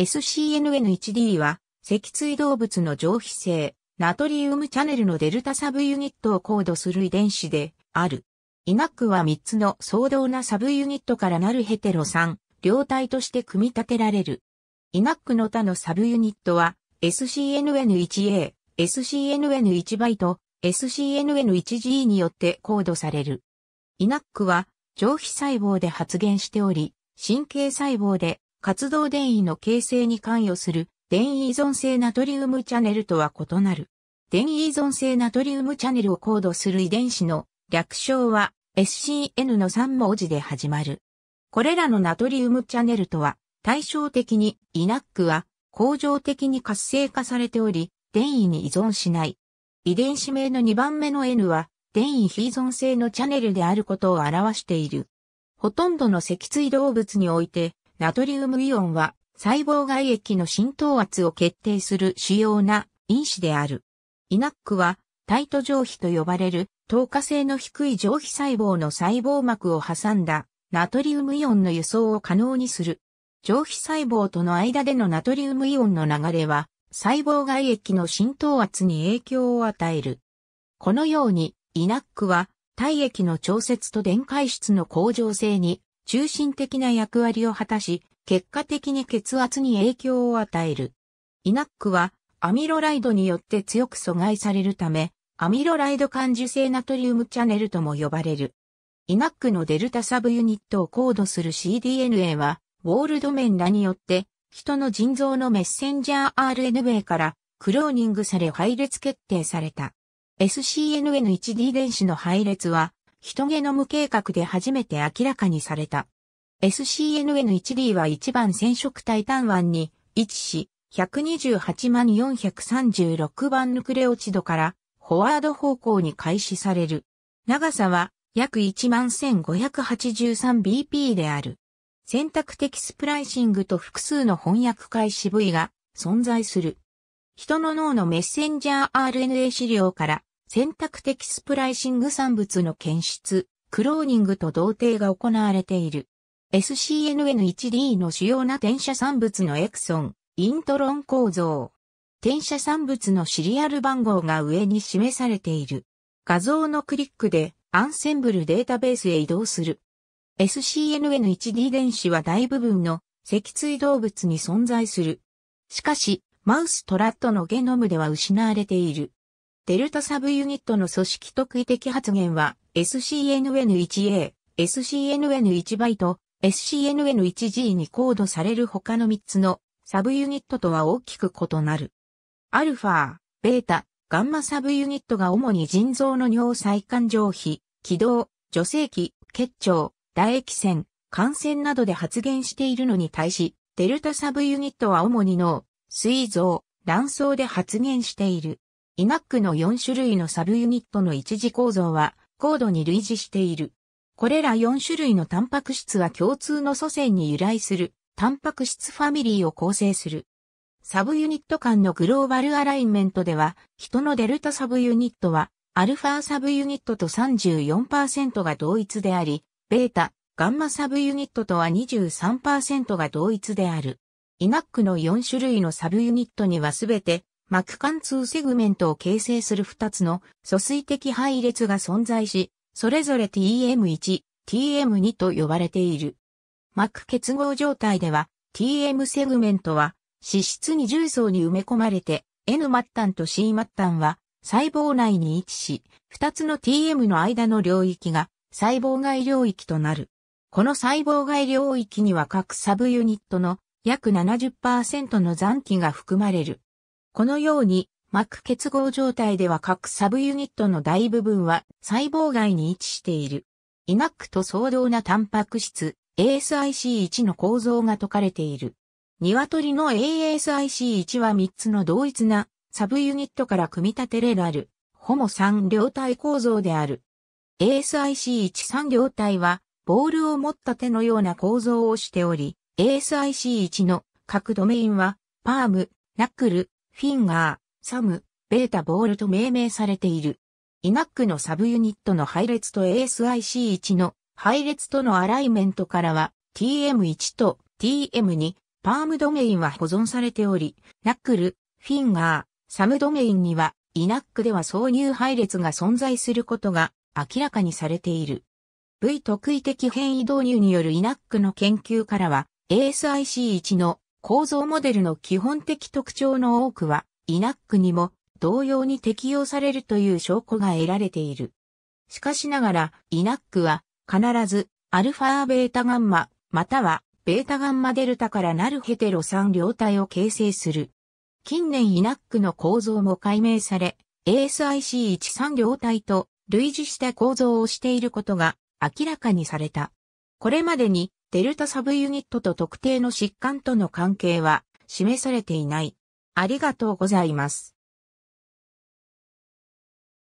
SCNN1D は、脊椎動物の上皮性、ナトリウムチャネルのデルタサブユニットをコードする遺伝子である。イナックは3つの相当なサブユニットからなるヘテロ3、両体として組み立てられる。イナックの他のサブユニットは、SCNN1A、SCNN1 b と、SCNN1G によってコードされる。イナックは、上皮細胞で発現しており、神経細胞で活動電位の形成に関与する電位依存性ナトリウムチャネルとは異なる。電位依存性ナトリウムチャネルをコードする遺伝子の略称は SCN の3文字で始まる。これらのナトリウムチャネルとは対照的に ENAC は恒常的に活性化されており、電位に依存しない。遺伝子名の2番目の N は電位非依存性のチャネルであることを表している。ほとんどの脊椎動物においてナトリウムイオンは細胞外液の浸透圧を決定する主要な因子である。イナックはタイト上皮と呼ばれる透過性の低い上皮細胞の細胞膜を挟んだナトリウムイオンの輸送を可能にする。上皮細胞との間でのナトリウムイオンの流れは細胞外液の浸透圧に影響を与える。このようにイナックは体液の調節と電解質の向上性に中心的な役割を果たし、結果的に血圧に影響を与える。イナックはアミロライドによって強く阻害されるため、アミロライド感受性ナトリウムチャネルとも呼ばれる。イナックのデルタサブユニットをコードする cDNA は、ウォールドメンらによって、人の腎臓のメッセンジャー RNA からクローニングされ配列決定された。SCNN1D 電子の配列は人ゲノム計画で初めて明らかにされた。SCNN1D は1番染色体単腕に位置し、128万436番ヌクレオチドからフォワード方向に開始される。長さは約 11,583bp である。選択的スプライシングと複数の翻訳開始部位が存在する。人の脳のメッセンジャー RNA 資料から選択的スプライシング産物の検出、クローニングと同定が行われている。SCNN1D の主要な転写産物のエクソン、イントロン構造。転写産物のシリアル番号が上に示されている。画像のクリックでアンセンブルデータベースへ移動する。SCNN1D 電子は大部分の脊椎動物に存在する。しかし、マウストラットのゲノムでは失われている。デルタサブユニットの組織特異的発言は SCNN1A、SCNN1 b と、SCNN1G にコードされる他の3つのサブユニットとは大きく異なる。アルファ、ベータ、ガンマサブユニットが主に腎臓の尿細管上皮、気道、女性器、結腸、唾液腺、感染などで発現しているのに対し、デルタサブユニットは主に脳、膵臓、卵巣で発現している。イナックの4種類のサブユニットの一次構造は高度に類似している。これら4種類のタンパク質は共通の祖先に由来するタンパク質ファミリーを構成する。サブユニット間のグローバルアラインメントでは、人のデルタサブユニットは、アルファサブユニットと34%が同一であり、ベータ、ガンマサブユニットとは23%が同一である。イナックの4種類のサブユニットにはすべて膜貫通セグメントを形成する2つの疎水的配列が存在し、それぞれ TM1、TM2 と呼ばれている。膜結合状態では、TM セグメントは脂質に重層に埋め込まれて、N 末端と C 末端は細胞内に位置し、2つの TM の間の領域が細胞外領域となる。この細胞外領域には各サブユニットの約70%の残機が含まれる。このように、膜結合状態では各サブユニットの大部分は細胞外に位置している。イナックと相当なタンパク質 ASIC1 の構造が解かれている。鶏の ASIC1 は3つの同一なサブユニットから組み立てられる、ホモ3両体構造である。ASIC13 両体は、ボールを持った手のような構造をしており、ASIC1 の各ドメインは、パーム、ナックル、フィンガー、サム、ベータボールと命名されている。イナックのサブユニットの配列と ASIC1 の配列とのアライメントからは TM1 と TM2 パームドメインは保存されており、ナックル、フィンガー、サムドメインにはイナックでは挿入配列が存在することが明らかにされている。V 特異的変異導入によるイナックの研究からは ASIC1 の構造モデルの基本的特徴の多くは、イナックにも同様に適用されるという証拠が得られている。しかしながら、イナックは必ずアルファベータガンマ、またはベータガンマデルタからなるヘテロ3両体を形成する。近年イナックの構造も解明され、ASIC13 両体と類似した構造をしていることが明らかにされた。これまでにデルタサブユニットと特定の疾患との関係は示されていない。ありがとうございます。